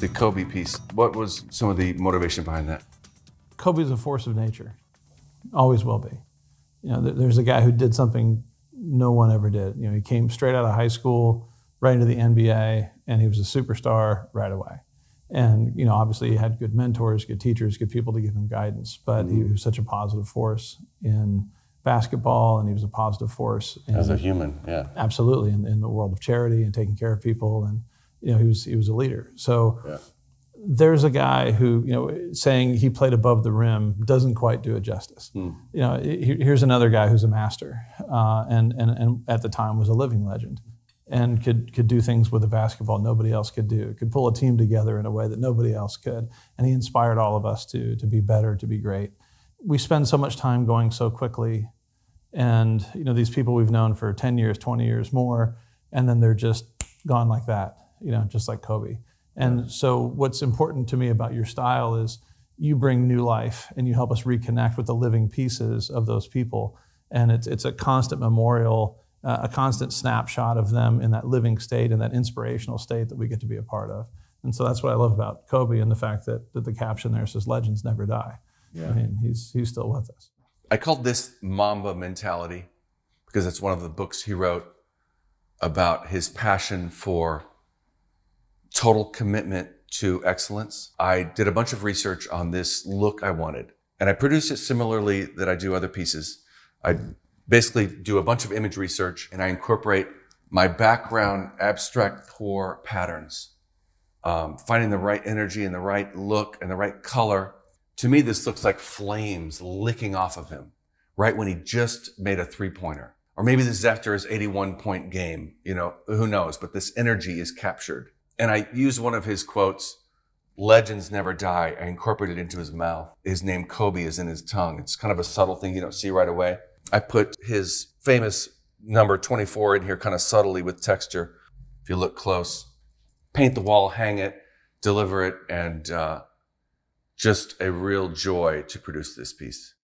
the Kobe piece. What was some of the motivation behind that? Kobe is a force of nature, always will be. You know, there's a guy who did something no one ever did. You know, he came straight out of high school, right into the NBA, and he was a superstar right away. And you know, obviously, he had good mentors, good teachers, good people to give him guidance. But mm-hmm. he was such a positive force in basketball, and he was a positive force in, as a human. Yeah, absolutely, in, in the world of charity and taking care of people and you know, he was he was a leader. So yeah. there's a guy who you know saying he played above the rim doesn't quite do it justice. Mm. You know, here's another guy who's a master, uh, and and and at the time was a living legend, and could could do things with a basketball nobody else could do. Could pull a team together in a way that nobody else could, and he inspired all of us to to be better, to be great. We spend so much time going so quickly, and you know these people we've known for ten years, twenty years more, and then they're just gone like that you know, just like Kobe. And so, what's important to me about your style is you bring new life and you help us reconnect with the living pieces of those people. And it's, it's a constant memorial, uh, a constant snapshot of them in that living state and that inspirational state that we get to be a part of. And so that's what I love about Kobe and the fact that, that the caption there says, Legends never die. Yeah. I mean, he's, he's still with us. I called this Mamba mentality because it's one of the books he wrote about his passion for total commitment to excellence. I did a bunch of research on this look I wanted, and I produced it similarly that I do other pieces. I basically do a bunch of image research and I incorporate my background, abstract core patterns, um, finding the right energy and the right look and the right color. To me, this looks like flames licking off of him right when he just made a three pointer. Or maybe this is after his 81 point game, you know, who knows, but this energy is captured. And I used one of his quotes legends never die. I incorporated it into his mouth. His name Kobe is in his tongue. It's kind of a subtle thing you don't see right away. I put his famous number 24 in here kind of subtly with texture. If you look close, paint the wall, hang it, deliver it, and uh, just a real joy to produce this piece.